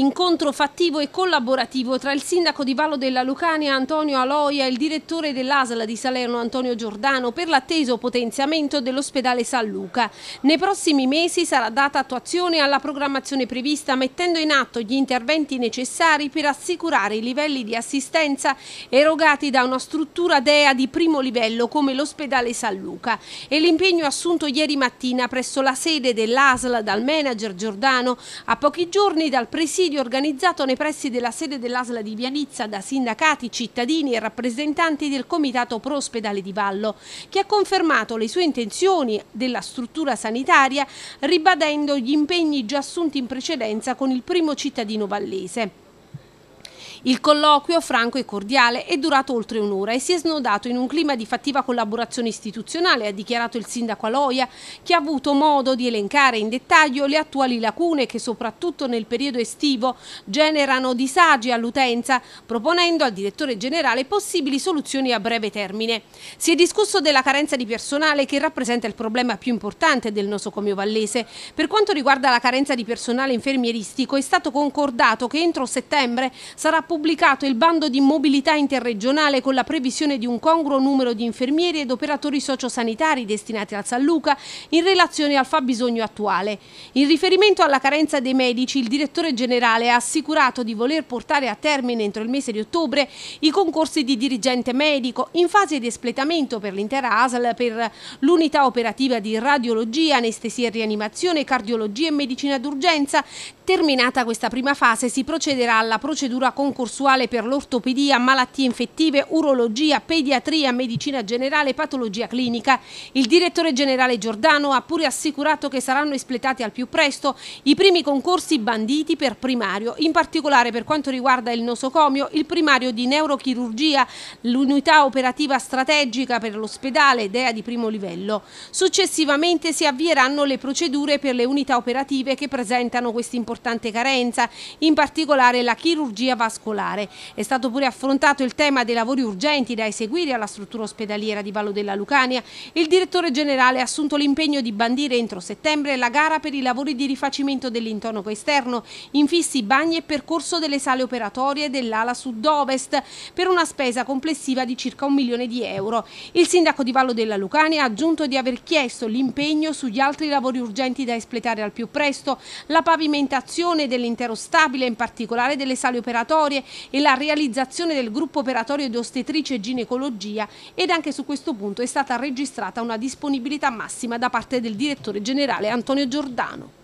Incontro fattivo e collaborativo tra il sindaco di Vallo della Lucania Antonio Aloia e il direttore dell'ASLA di Salerno Antonio Giordano per l'atteso potenziamento dell'ospedale San Luca. Nei prossimi mesi sarà data attuazione alla programmazione prevista mettendo in atto gli interventi necessari per assicurare i livelli di assistenza erogati da una struttura DEA di primo livello come l'ospedale San Luca e l'impegno assunto ieri mattina presso la sede dell'ASLA dal manager Giordano a pochi giorni dal presidio presidio organizzato nei pressi della sede dell'Asla di Vianizza da sindacati, cittadini e rappresentanti del Comitato Pro Ospedale di Vallo, che ha confermato le sue intenzioni della struttura sanitaria ribadendo gli impegni già assunti in precedenza con il primo cittadino vallese. Il colloquio, franco e cordiale, è durato oltre un'ora e si è snodato in un clima di fattiva collaborazione istituzionale, ha dichiarato il sindaco Aloia, che ha avuto modo di elencare in dettaglio le attuali lacune che soprattutto nel periodo estivo generano disagi all'utenza, proponendo al direttore generale possibili soluzioni a breve termine. Si è discusso della carenza di personale che rappresenta il problema più importante del nosocomio vallese. Per quanto riguarda la carenza di personale infermieristico è stato concordato che entro settembre sarà pubblicato il bando di mobilità interregionale con la previsione di un congruo numero di infermieri ed operatori sociosanitari destinati al San Luca in relazione al fabbisogno attuale. In riferimento alla carenza dei medici, il direttore generale ha assicurato di voler portare a termine entro il mese di ottobre i concorsi di dirigente medico in fase di espletamento per l'intera ASL per l'unità operativa di radiologia, anestesia e rianimazione, cardiologia e medicina d'urgenza. Terminata questa prima fase si procederà alla procedura concorsuale concorsuale per l'ortopedia, malattie infettive, urologia, pediatria, medicina generale e patologia clinica. Il direttore generale Giordano ha pure assicurato che saranno espletati al più presto i primi concorsi banditi per primario, in particolare per quanto riguarda il nosocomio, il primario di neurochirurgia, l'unità operativa strategica per l'ospedale DEA di primo livello. Successivamente si avvieranno le procedure per le unità operative che presentano questa importante carenza, in particolare la chirurgia vascolare vascolare. È stato pure affrontato il tema dei lavori urgenti da eseguire alla struttura ospedaliera di Vallo della Lucania. Il direttore generale ha assunto l'impegno di bandire entro settembre la gara per i lavori di rifacimento dell'intonaco esterno, infissi bagni e percorso delle sale operatorie dell'ala sud-ovest per una spesa complessiva di circa un milione di euro. Il sindaco di Vallo della Lucania ha aggiunto di aver chiesto l'impegno sugli altri lavori urgenti da espletare al più presto, la pavimentazione dell'intero stabile, in particolare delle sale operatorie, partenze e la realizzazione del gruppo operatorio di ostetrice e ginecologia ed anche su questo punto è stata registrata una disponibilità massima da parte del direttore generale Antonio Giordano.